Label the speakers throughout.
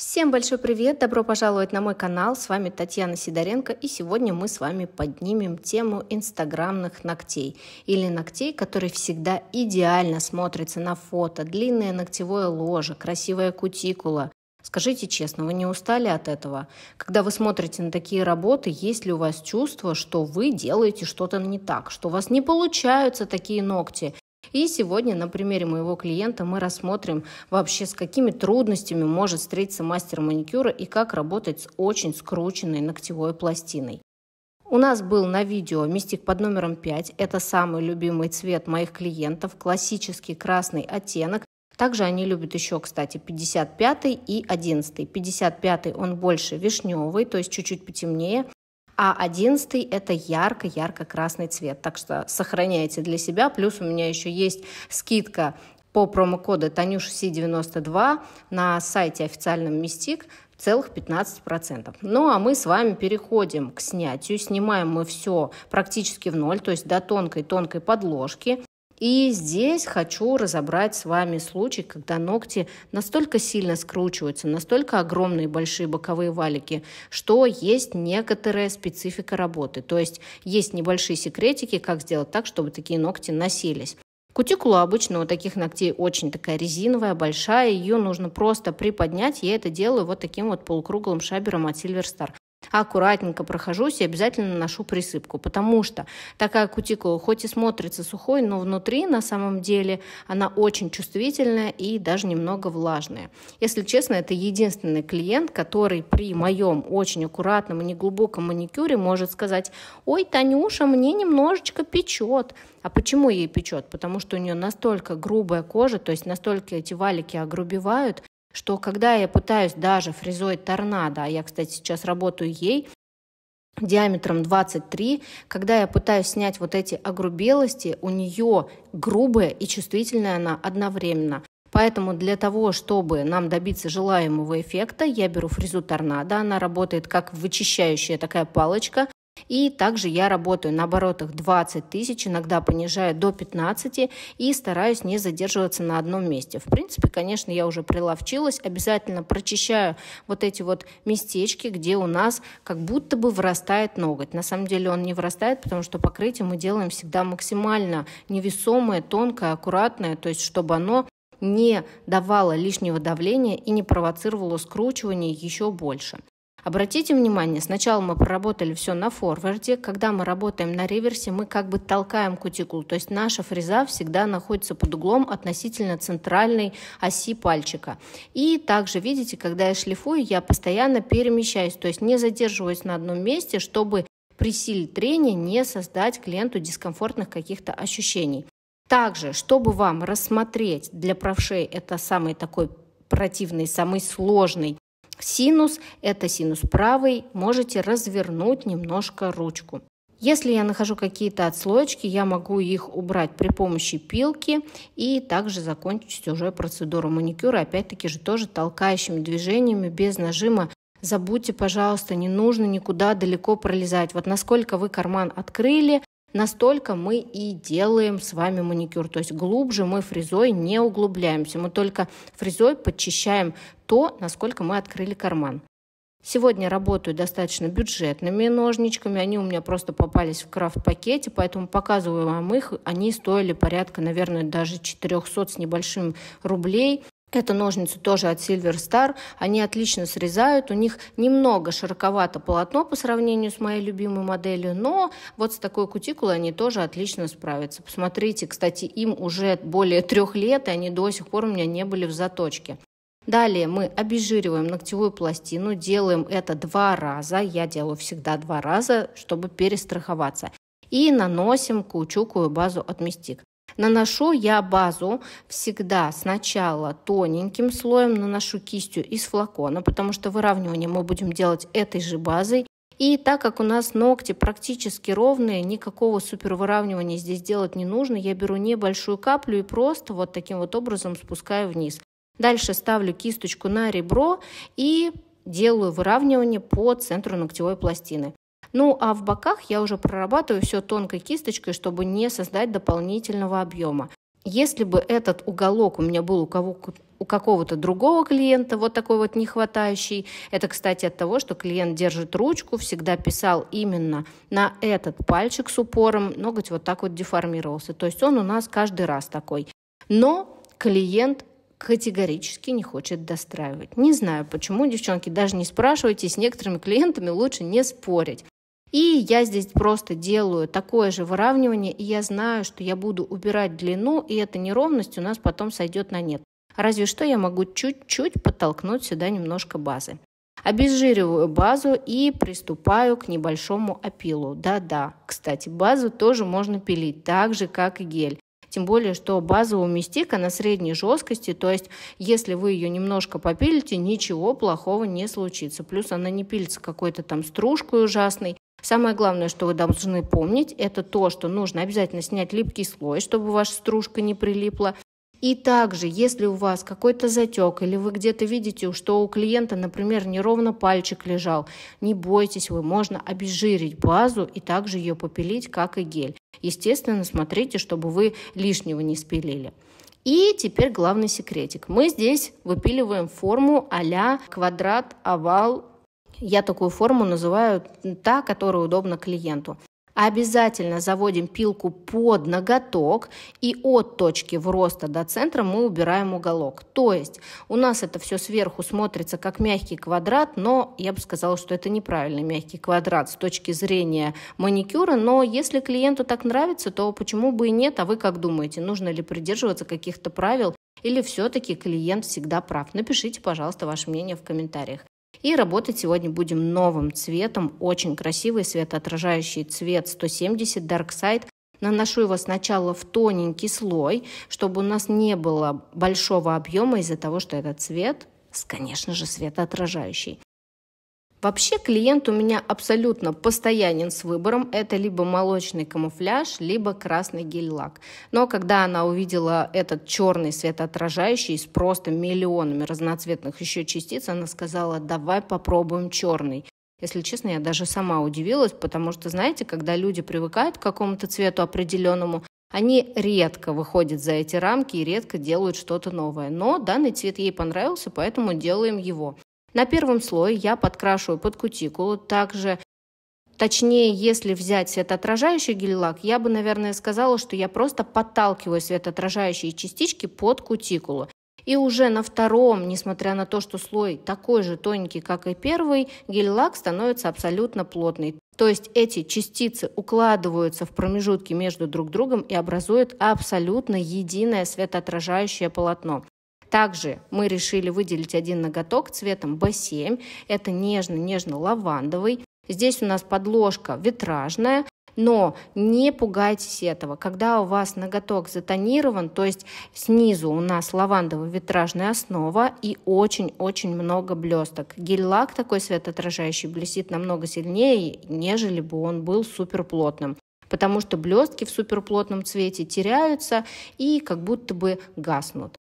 Speaker 1: Всем большой привет! Добро пожаловать на мой канал. С вами Татьяна Сидоренко. И сегодня мы с вами поднимем тему инстаграмных ногтей. Или ногтей, которые всегда идеально смотрятся на фото. Длинное ногтевое ложе, красивая кутикула. Скажите честно, вы не устали от этого? Когда вы смотрите на такие работы, есть ли у вас чувство, что вы делаете что-то не так, что у вас не получаются такие ногти, и сегодня на примере моего клиента мы рассмотрим вообще с какими трудностями может встретиться мастер маникюра и как работать с очень скрученной ногтевой пластиной. У нас был на видео мистик под номером 5. Это самый любимый цвет моих клиентов, классический красный оттенок. Также они любят еще, кстати, 55 и 11. 55 он больше вишневый, то есть чуть-чуть потемнее а одиннадцатый – это ярко-ярко-красный цвет. Так что сохраняйте для себя. Плюс у меня еще есть скидка по промокоду Танюша Си92 на сайте официальном Мистик целых 15%. Ну а мы с вами переходим к снятию. Снимаем мы все практически в ноль, то есть до тонкой-тонкой подложки. И здесь хочу разобрать с вами случай, когда ногти настолько сильно скручиваются, настолько огромные большие боковые валики, что есть некоторая специфика работы. То есть есть небольшие секретики, как сделать так, чтобы такие ногти носились. Кутикула обычно у таких ногтей очень такая резиновая, большая. Ее нужно просто приподнять. Я это делаю вот таким вот полукруглым шабером от Silver Star аккуратненько прохожусь и обязательно наношу присыпку, потому что такая кутикула хоть и смотрится сухой, но внутри на самом деле она очень чувствительная и даже немного влажная. Если честно, это единственный клиент, который при моем очень аккуратном и неглубоком маникюре может сказать, ой, Танюша, мне немножечко печет. А почему ей печет? Потому что у нее настолько грубая кожа, то есть настолько эти валики огрубевают, что когда я пытаюсь даже фрезой торнадо, а я, кстати, сейчас работаю ей, диаметром 23, когда я пытаюсь снять вот эти огрубелости, у нее грубая и чувствительная она одновременно. Поэтому для того, чтобы нам добиться желаемого эффекта, я беру фрезу торнадо. Она работает как вычищающая такая палочка. И также я работаю на оборотах 20 тысяч, иногда понижаю до 15 и стараюсь не задерживаться на одном месте. В принципе, конечно, я уже приловчилась, обязательно прочищаю вот эти вот местечки, где у нас как будто бы вырастает ноготь. На самом деле он не вырастает, потому что покрытие мы делаем всегда максимально невесомое, тонкое, аккуратное, то есть чтобы оно не давало лишнего давления и не провоцировало скручивание еще больше. Обратите внимание, сначала мы проработали все на форварде, когда мы работаем на реверсе, мы как бы толкаем кутикулу, то есть наша фреза всегда находится под углом относительно центральной оси пальчика. И также, видите, когда я шлифую, я постоянно перемещаюсь, то есть не задерживаюсь на одном месте, чтобы при силе трения не создать клиенту дискомфортных каких-то ощущений. Также, чтобы вам рассмотреть для правшей, это самый такой противный, самый сложный Синус – это синус правый, можете развернуть немножко ручку. Если я нахожу какие-то отслоечки, я могу их убрать при помощи пилки и также закончить уже процедуру маникюра, опять-таки же тоже толкающими движениями без нажима. Забудьте, пожалуйста, не нужно никуда далеко пролезать. Вот насколько вы карман открыли, настолько мы и делаем с вами маникюр. То есть глубже мы фрезой не углубляемся. Мы только фрезой подчищаем то, насколько мы открыли карман. Сегодня работаю достаточно бюджетными ножничками. Они у меня просто попались в крафт-пакете, поэтому показываю вам их. Они стоили порядка, наверное, даже 400 с небольшим рублей. Это ножницы тоже от Silver Star. Они отлично срезают. У них немного широковато полотно по сравнению с моей любимой моделью, но вот с такой кутикулой они тоже отлично справятся. Посмотрите, кстати, им уже более трех лет, и они до сих пор у меня не были в заточке. Далее мы обезжириваем ногтевую пластину, делаем это два раза, я делаю всегда два раза, чтобы перестраховаться, и наносим каучуковую базу от Мистик. Наношу я базу всегда сначала тоненьким слоем, наношу кистью из флакона, потому что выравнивание мы будем делать этой же базой. И так как у нас ногти практически ровные, никакого супер выравнивания здесь делать не нужно, я беру небольшую каплю и просто вот таким вот образом спускаю вниз. Дальше ставлю кисточку на ребро и делаю выравнивание по центру ногтевой пластины. Ну а в боках я уже прорабатываю все тонкой кисточкой, чтобы не создать дополнительного объема. Если бы этот уголок у меня был у, кого, у какого-то другого клиента, вот такой вот нехватающий, это, кстати, от того, что клиент держит ручку, всегда писал именно на этот пальчик с упором, ноготь вот так вот деформировался. То есть он у нас каждый раз такой. Но клиент категорически не хочет достраивать. Не знаю, почему, девчонки, даже не спрашивайте, с некоторыми клиентами лучше не спорить. И я здесь просто делаю такое же выравнивание, и я знаю, что я буду убирать длину, и эта неровность у нас потом сойдет на нет. Разве что я могу чуть-чуть подтолкнуть сюда немножко базы. Обезжириваю базу и приступаю к небольшому опилу. Да-да, кстати, базу тоже можно пилить, так же, как и гель. Тем более, что базовый мистика на средней жесткости, то есть, если вы ее немножко попилите, ничего плохого не случится. Плюс она не пилится какой-то там стружкой ужасной, Самое главное, что вы должны помнить, это то, что нужно обязательно снять липкий слой, чтобы ваша стружка не прилипла. И также, если у вас какой-то затек или вы где-то видите, что у клиента, например, неровно пальчик лежал, не бойтесь, вы можно обезжирить базу и также ее попилить, как и гель. Естественно, смотрите, чтобы вы лишнего не спилили. И теперь главный секретик. Мы здесь выпиливаем форму а квадрат, овал, я такую форму называю та, которая удобна клиенту. Обязательно заводим пилку под ноготок и от точки вроста до центра мы убираем уголок. То есть у нас это все сверху смотрится как мягкий квадрат, но я бы сказала, что это неправильный мягкий квадрат с точки зрения маникюра. Но если клиенту так нравится, то почему бы и нет? А вы как думаете, нужно ли придерживаться каких-то правил или все-таки клиент всегда прав? Напишите, пожалуйста, ваше мнение в комментариях. И работать сегодня будем новым цветом, очень красивый светоотражающий цвет 170 Dark Side. Наношу его сначала в тоненький слой, чтобы у нас не было большого объема из-за того, что этот цвет, конечно же, светоотражающий. Вообще клиент у меня абсолютно постоянен с выбором. Это либо молочный камуфляж, либо красный гель-лак. Но когда она увидела этот черный светоотражающий с просто миллионами разноцветных еще частиц, она сказала, давай попробуем черный. Если честно, я даже сама удивилась, потому что, знаете, когда люди привыкают к какому-то цвету определенному, они редко выходят за эти рамки и редко делают что-то новое. Но данный цвет ей понравился, поэтому делаем его. На первом слое я подкрашиваю под кутикулу, также Точнее, если взять светоотражающий гель-лак, я бы, наверное, сказала, что я просто подталкиваю светоотражающие частички под кутикулу. И уже на втором, несмотря на то, что слой такой же тоненький, как и первый, гель-лак становится абсолютно плотный. То есть эти частицы укладываются в промежутки между друг другом и образуют абсолютно единое светоотражающее полотно. Также мы решили выделить один ноготок цветом B7. Это нежно-нежно-лавандовый. Здесь у нас подложка витражная, но не пугайтесь этого. Когда у вас ноготок затонирован, то есть снизу у нас лавандово-витражная основа и очень-очень много блесток. Гель-лак такой светоотражающий блестит намного сильнее, нежели бы он был суперплотным потому что блестки в суперплотном цвете теряются и как будто бы гаснут.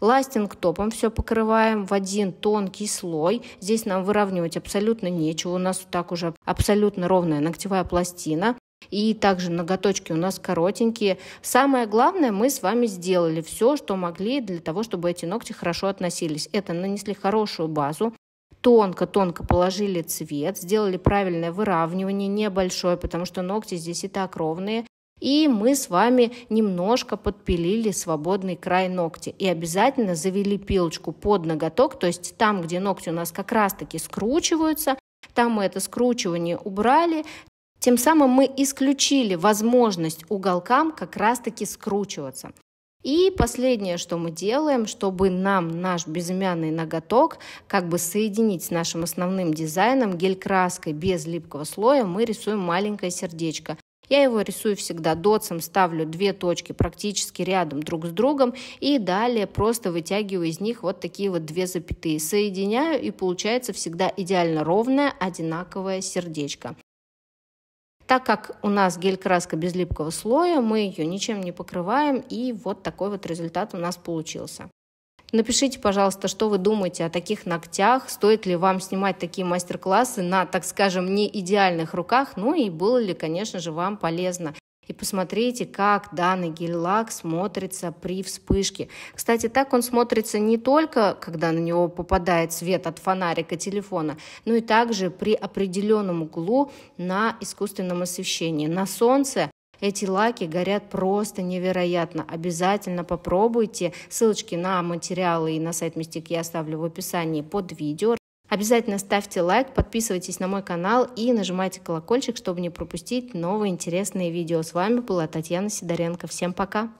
Speaker 1: Ластинг топом все покрываем в один тонкий слой. Здесь нам выравнивать абсолютно нечего. У нас так уже абсолютно ровная ногтевая пластина. И также ноготочки у нас коротенькие. Самое главное, мы с вами сделали все, что могли для того, чтобы эти ногти хорошо относились. Это нанесли хорошую базу, тонко-тонко положили цвет, сделали правильное выравнивание, небольшое, потому что ногти здесь и так ровные. И мы с вами немножко подпилили свободный край ногти. И обязательно завели пилочку под ноготок, то есть там, где ногти у нас как раз-таки скручиваются, там мы это скручивание убрали, тем самым мы исключили возможность уголкам как раз-таки скручиваться. И последнее, что мы делаем, чтобы нам наш безымянный ноготок как бы соединить с нашим основным дизайном гель-краской без липкого слоя, мы рисуем маленькое сердечко. Я его рисую всегда дотсом, ставлю две точки практически рядом друг с другом и далее просто вытягиваю из них вот такие вот две запятые. Соединяю и получается всегда идеально ровное одинаковое сердечко. Так как у нас гель-краска без липкого слоя, мы ее ничем не покрываем, и вот такой вот результат у нас получился. Напишите, пожалуйста, что вы думаете о таких ногтях, стоит ли вам снимать такие мастер-классы на, так скажем, не идеальных руках, ну и было ли, конечно же, вам полезно. И посмотрите, как данный гель-лак смотрится при вспышке. Кстати, так он смотрится не только, когда на него попадает свет от фонарика телефона, но и также при определенном углу на искусственном освещении. На солнце эти лаки горят просто невероятно. Обязательно попробуйте. Ссылочки на материалы и на сайт Мистик я оставлю в описании под видео. Обязательно ставьте лайк, подписывайтесь на мой канал и нажимайте колокольчик, чтобы не пропустить новые интересные видео. С вами была Татьяна Сидоренко. Всем пока!